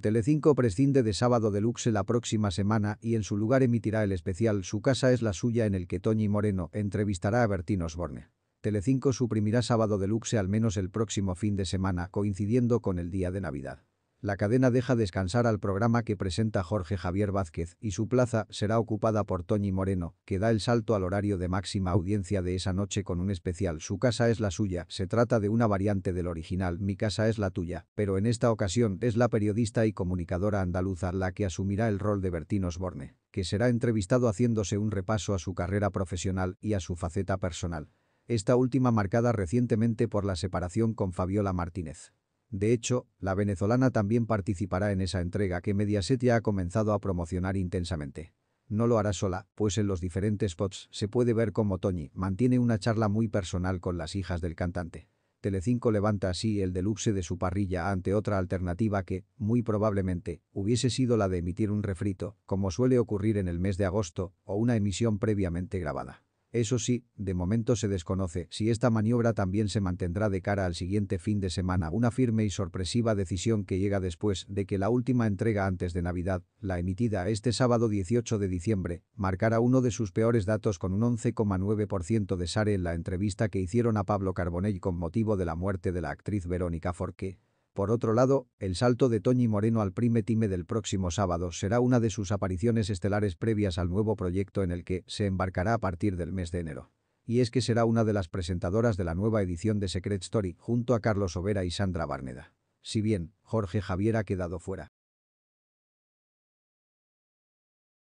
Telecinco prescinde de Sábado Deluxe la próxima semana y en su lugar emitirá el especial Su casa es la suya en el que Toñi Moreno entrevistará a Bertín Osborne. Telecinco suprimirá Sábado Deluxe al menos el próximo fin de semana coincidiendo con el día de Navidad. La cadena deja descansar al programa que presenta Jorge Javier Vázquez y su plaza será ocupada por Toñi Moreno, que da el salto al horario de máxima audiencia de esa noche con un especial Su casa es la suya, se trata de una variante del original Mi casa es la tuya, pero en esta ocasión es la periodista y comunicadora andaluza la que asumirá el rol de Bertín Osborne, que será entrevistado haciéndose un repaso a su carrera profesional y a su faceta personal. Esta última marcada recientemente por la separación con Fabiola Martínez. De hecho, la venezolana también participará en esa entrega que Mediaset ya ha comenzado a promocionar intensamente. No lo hará sola, pues en los diferentes spots se puede ver cómo Toñi mantiene una charla muy personal con las hijas del cantante. Telecinco levanta así el deluxe de su parrilla ante otra alternativa que, muy probablemente, hubiese sido la de emitir un refrito, como suele ocurrir en el mes de agosto, o una emisión previamente grabada. Eso sí, de momento se desconoce si esta maniobra también se mantendrá de cara al siguiente fin de semana, una firme y sorpresiva decisión que llega después de que la última entrega antes de Navidad, la emitida este sábado 18 de diciembre, marcara uno de sus peores datos con un 11,9% de SARE en la entrevista que hicieron a Pablo Carbonell con motivo de la muerte de la actriz Verónica Forqué. Por otro lado, el salto de Toñi Moreno al Prime Time del próximo sábado será una de sus apariciones estelares previas al nuevo proyecto en el que se embarcará a partir del mes de enero. Y es que será una de las presentadoras de la nueva edición de Secret Story junto a Carlos Overa y Sandra Barneda. Si bien, Jorge Javier ha quedado fuera.